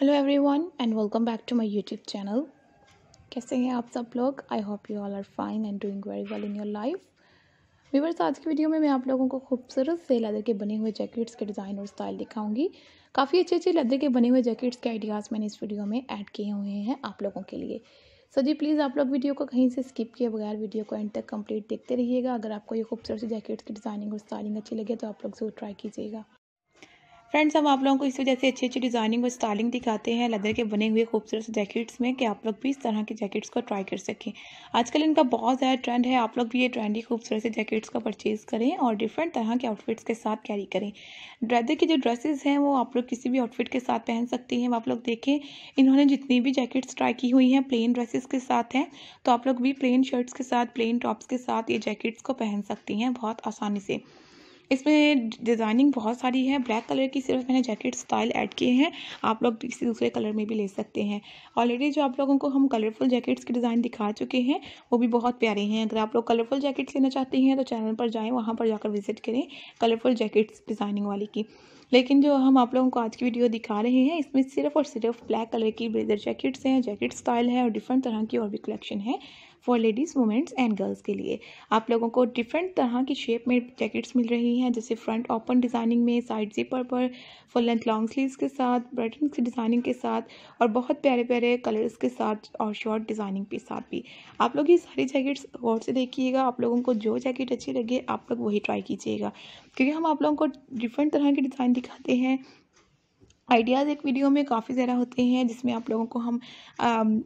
hello everyone and welcome back to my YouTube channel कैसे हैं आप सब लोग I hope you all are fine and doing very well in your life viewers आज की video में मैं आप लोगों को खूबसूरत से लेदर के बने हुए जैकेट्स के डिज़ाइन और स्टाइल दिखाऊंगी काफ़ी अच्छे अच्छे लेदर के बने हुए जैकेट्स के आइडियाज़ मैंने इस वीडियो में ऐड किए हुए हैं आप लोगों के लिए सो जी प्लीज़ आप लोग वीडियो को कहीं से स्किप किए बगैर वीडियो को एंड तक कंप्लीट देखते रहिएगा अगर आपको ये खूबसूरत जैकेट्स की डिज़ाइनिंग और स्टाइलिंग अच्छी लगे तो आप लोग ज़रूर ट्राई कीजिएगा फ्रेंड्स हम आप लोगों को इस वजह से अच्छी अच्छी डिज़ाइनिंग और स्टाइलिंग दिखाते हैं लेदर के बने हुए खूबसूरत जैकेट्स में कि आप लोग भी इस तरह के जैकेट्स को ट्राई कर सकें आजकल इनका बहुत ज़्यादा ट्रेंड है आप लोग भी ये ट्रेंडी खूबसूरत से जैकेट्स को परचेज़ करें और डिफरेंट तरह के आउटफिट्स के साथ कैरी करें लेदर की जो ड्रेसेज हैं वो आप लोग किसी भी आउटफिट के साथ पहन सकती हैं आप लोग देखें इन्होंने जितनी भी जैकेट्स ट्राई की हुई हैं प्लेन ड्रेसेस के साथ हैं तो आप लोग भी प्लेन शर्ट्स के साथ प्लेन टॉप्स के साथ ये जैकेट्स को पहन सकती हैं बहुत आसानी से इसमें डिज़ाइनिंग बहुत सारी है ब्लैक कलर की सिर्फ मैंने जैकेट स्टाइल ऐड किए हैं आप लोग किसी दूसरे कलर में भी ले सकते हैं ऑलरेडी जो आप लोगों को हम कलरफुल जैकेट्स के डिज़ाइन दिखा चुके हैं वो भी बहुत प्यारे हैं अगर आप लोग कलरफुल जैकेट्स लेना चाहते हैं तो चैनल पर जाएँ वहाँ पर जाकर विजिट करें कलरफुल जैकेट्स डिज़ाइनिंग वाली की लेकिन जो हम आप लोगों को आज की वीडियो दिखा रहे हैं इसमें सिर्फ और सिर्फ ब्लैक कलर की ब्लेजर जैकेट्स हैं जैकेट स्टाइल है और डिफरेंट तरह की और भी कलेक्शन है for ladies womens and girls के लिए आप लोगों को डिफरेंट तरह की शेप में जैकेट्स मिल रही हैं जैसे फ्रंट ओपन डिज़ाइनिंग में साइड जिपर पर फुल लेंथ लॉन्ग स्लीव्स के साथ बटन की डिज़ाइनिंग के साथ और बहुत प्यारे प्यारे कलर्स के साथ और शॉर्ट डिज़ाइनिंग के साथ भी आप लोग ये सारी जैकेट्स गौर से देखिएगा आप लोगों को जो जैकेट अच्छी लगे आप लोग वही ट्राई कीजिएगा क्योंकि हम आप लोगों को डिफरेंट तरह के डिज़ाइन दिखाते हैं आइडियाज़ एक वीडियो में काफ़ी ज़्यादा होते हैं जिसमें आप लोगों को हम um,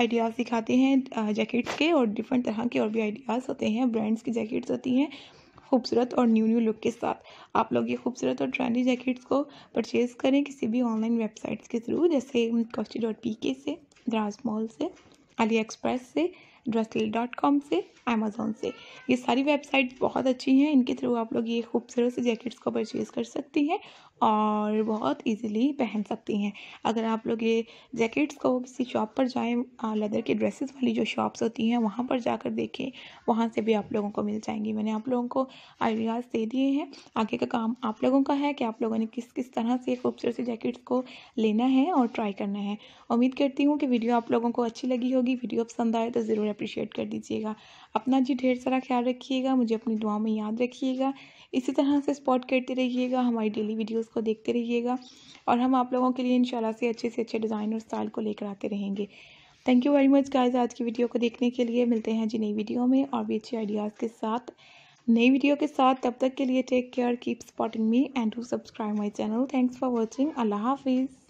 आइडियाज़ दिखाते हैं जैकेट्स के और डिफरेंट तरह के और भी आइडियाज़ होते हैं ब्रांड्स की जैकेट्स होती हैं खूबसूरत और न्यू न्यू लुक के साथ आप लोग ये खूबसूरत और ट्रेंडी जैकेट्स को परचेज़ करें किसी भी ऑनलाइन वेबसाइट्स के थ्रू जैसे कॉस्टी डॉट पी के से द्रास मॉल से अली एक्सप्रेस से ड्रेसल डॉट कॉम से अमेज़ोन से ये सारी वेबसाइट्स बहुत अच्छी हैं इनके थ्रू आप लोग ये खूबसूरत से जैकेट्स को परचेज़ कर सकती हैं और बहुत इजीली पहन सकती हैं अगर आप लोग ये जैकेट्स को किसी शॉप पर जाएं लेदर के ड्रेसेस वाली जो शॉप्स होती हैं वहाँ पर जाकर देखें वहाँ से भी आप लोगों को मिल जाएंगी मैंने आप लोगों को आइडियाज़ दे दिए हैं आगे का काम आप लोगों का है कि आप लोगों ने किस किस तरह से खूबसूरत जैकेट्स को लेना है और ट्राई करना है उम्मीद करती हूँ कि वीडियो आप लोगों को अच्छी लगी होगी वीडियो पसंद आए तो ज़रूर अप्रिशिएट कर दीजिएगा अपना जी ढेर सारा ख्याल रखिएगा मुझे अपनी दुआ में याद रखिएगा इसी तरह से स्पॉट करते रहिएगा हमारी डेली वीडियोस को देखते रहिएगा और हम आप लोगों के लिए इंशाल्लाह से अच्छे से अच्छे डिज़ाइन और स्टाइल को लेकर आते रहेंगे thank you very much guys आज की वीडियो को देखने के लिए मिलते हैं जी नई वीडियो में और भी अच्छे आइडियाज़ के साथ नई वीडियो के साथ तब तक के लिए take care keep spotting me and to subscribe my channel thanks for watching अल्लाह हाफिज़